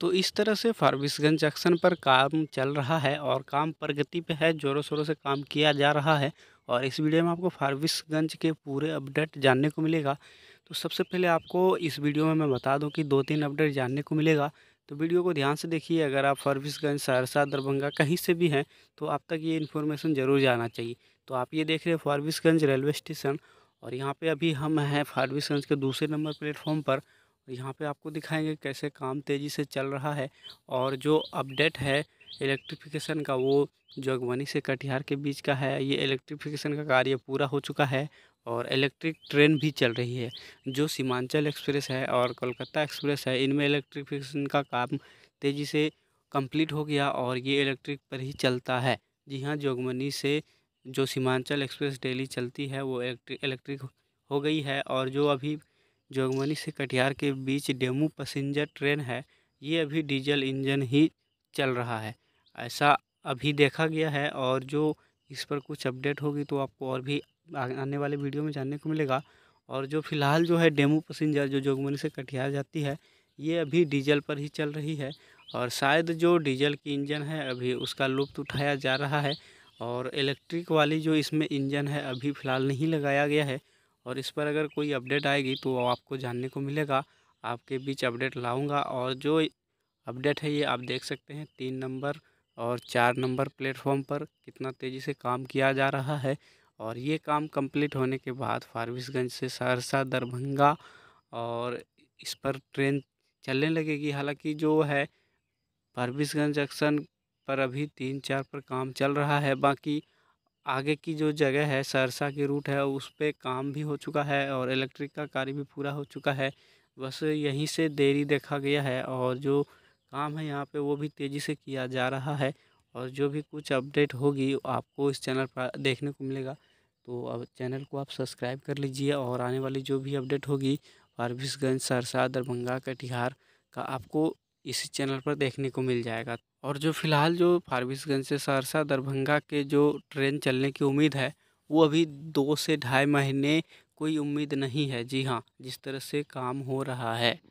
तो इस तरह से फारबिसगंज जंक्शन पर काम चल रहा है और काम प्रगति पे है ज़ोरों शोरों से काम किया जा रहा है और इस वीडियो में आपको फारबिसगंज के पूरे अपडेट जानने को मिलेगा तो सबसे पहले आपको इस वीडियो में मैं बता दूं कि दो तीन अपडेट जानने को मिलेगा तो वीडियो को ध्यान से देखिए अगर आप फारबिसगंज सहरसा दरभंगा कहीं से भी हैं तो आप तक ये इन्फॉर्मेशन ज़रूर जाना चाहिए तो आप ये देख रहे हैं फारबिसगंज रेलवे स्टेशन और यहाँ पे अभी हम हैं फारबिसगंज के दूसरे नंबर प्लेटफॉर्म पर यहाँ पे आपको दिखाएंगे कैसे काम तेज़ी से चल रहा है और जो अपडेट है इलेक्ट्रिफिकेशन का वो जोगवनी से कटिहार के बीच का है ये इलेक्ट्रिफिकेशन का कार्य पूरा हो चुका है और इलेक्ट्रिक ट्रेन भी चल रही है जो सीमांचल एक्सप्रेस है और कोलकाता एक्सप्रेस है इनमें इलेक्ट्रिफिकेशन का काम तेज़ी से कंप्लीट हो गया और ये इलेक्ट्रिक पर ही चलता है जी हाँ जोगमनी से जो सीमांचल एक्सप्रेस डेली चलती है वो इलेक्ट्रिक इलेक्ट्रिक हो गई है और जो अभी जोगमनी से कटिहार के बीच डेमू पैसेंजर ट्रेन है ये अभी डीजल इंजन ही चल रहा है ऐसा अभी देखा गया है और जो इस पर कुछ अपडेट होगी तो आपको और भी आने वाले वीडियो में जानने को मिलेगा और जो फिलहाल जो है डेमू पैसेंजर जो जोगमनी से कटिहार जाती है ये अभी डीजल पर ही चल रही है और शायद जो डीजल की इंजन है अभी उसका लुप्त उठाया जा रहा है और इलेक्ट्रिक वाली जो इसमें इंजन है अभी फ़िलहाल नहीं लगाया गया है और इस पर अगर कोई अपडेट आएगी तो आपको जानने को मिलेगा आपके बीच अपडेट लाऊंगा और जो अपडेट है ये आप देख सकते हैं तीन नंबर और चार नंबर प्लेटफॉर्म पर कितना तेज़ी से काम किया जा रहा है और ये काम कंप्लीट होने के बाद फारबिसगंज से सहरसा दरभंगा और इस पर ट्रेन चलने लगेगी हालांकि जो है फारबिसगंज जंक्शन पर अभी तीन चार पर काम चल रहा है बाकी आगे की जो जगह है सहरसा की रूट है उस पर काम भी हो चुका है और इलेक्ट्रिक का कार्य भी पूरा हो चुका है बस यहीं से देरी देखा गया है और जो काम है यहाँ पे वो भी तेज़ी से किया जा रहा है और जो भी कुछ अपडेट होगी आपको इस चैनल पर देखने को मिलेगा तो अब चैनल को आप सब्सक्राइब कर लीजिए और आने वाली जो भी अपडेट होगी फारबिसगंज सहरसा दरभंगा कटिहार का आपको इसी चैनल पर देखने को मिल जाएगा और जो फ़िलहाल जो फारबिसगंज से सहरसा दरभंगा के जो ट्रेन चलने की उम्मीद है वो अभी दो से ढाई महीने कोई उम्मीद नहीं है जी हाँ जिस तरह से काम हो रहा है